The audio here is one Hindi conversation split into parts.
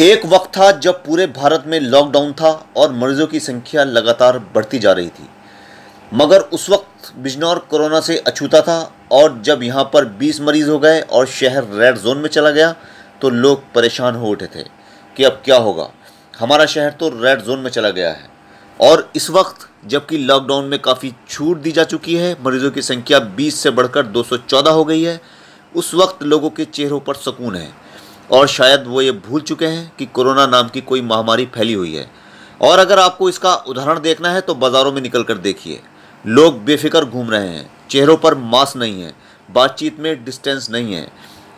एक वक्त था जब पूरे भारत में लॉकडाउन था और मरीजों की संख्या लगातार बढ़ती जा रही थी मगर उस वक्त बिजनौर कोरोना से अछूता था और जब यहाँ पर 20 मरीज हो गए और शहर रेड जोन में चला गया तो लोग परेशान हो उठे थे कि अब क्या होगा हमारा शहर तो रेड जोन में चला गया है और इस वक्त जबकि लॉकडाउन में काफ़ी छूट दी जा चुकी है मरीजों की संख्या 20 से बढ़कर 214 हो गई है उस वक्त लोगों के चेहरों पर सुकून है और शायद वो ये भूल चुके हैं कि कोरोना नाम की कोई महामारी फैली हुई है और अगर आपको इसका उदाहरण देखना है तो बाज़ारों में निकल कर देखिए लोग बेफिक्र घूम रहे हैं चेहरों पर मास्क नहीं है बातचीत में डिस्टेंस नहीं है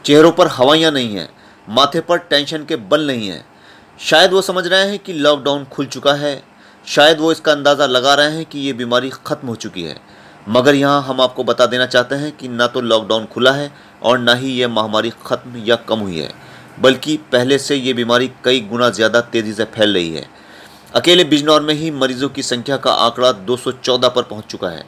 चेहरों पर हवाइयाँ नहीं हैं माथे पर टेंशन के बल नहीं हैं शायद वो समझ रहे हैं कि लॉकडाउन खुल चुका है शायद वो इसका अंदाज़ा लगा रहे हैं कि ये बीमारी ख़त्म हो चुकी है मगर यहाँ हम आपको बता देना चाहते हैं कि ना तो लॉकडाउन खुला है और ना ही यह महामारी ख़त्म या कम हुई है बल्कि पहले से ये बीमारी कई गुना ज़्यादा तेज़ी से फैल रही है अकेले बिजनौर में ही मरीजों की संख्या का आंकड़ा 214 पर पहुंच चुका है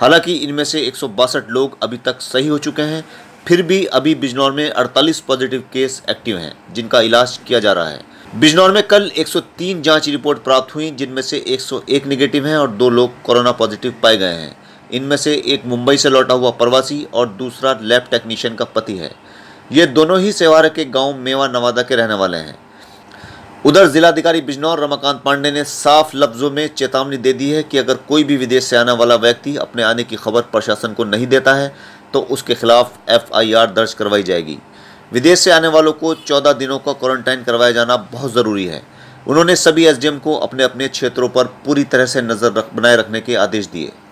हालांकि इनमें से एक लोग अभी तक सही हो चुके हैं फिर भी अभी बिजनौर में 48 पॉजिटिव केस एक्टिव हैं जिनका इलाज किया जा रहा है बिजनौर में कल 103 जांच रिपोर्ट प्राप्त हुई जिनमें से 101 नेगेटिव हैं और दो लोग कोरोना पॉजिटिव पाए गए हैं इनमें से एक मुंबई से लौटा हुआ प्रवासी और दूसरा लैब टेक्नीशियन का पति है ये दोनों ही सेवार के गांव मेवा नवादा के रहने वाले हैं उधर जिलाधिकारी बिजनौर रमाकांत पांडे ने साफ लफ्जों में चेतावनी दे दी है कि अगर कोई भी विदेश से आने वाला व्यक्ति अपने आने की खबर प्रशासन को नहीं देता है तो उसके खिलाफ एफ दर्ज करवाई जाएगी विदेश से आने वालों को चौदह दिनों का क्वारंटाइन करवाया जाना बहुत ज़रूरी है उन्होंने सभी एसडीएम को अपने अपने क्षेत्रों पर पूरी तरह से नज़र रख, बनाए रखने के आदेश दिए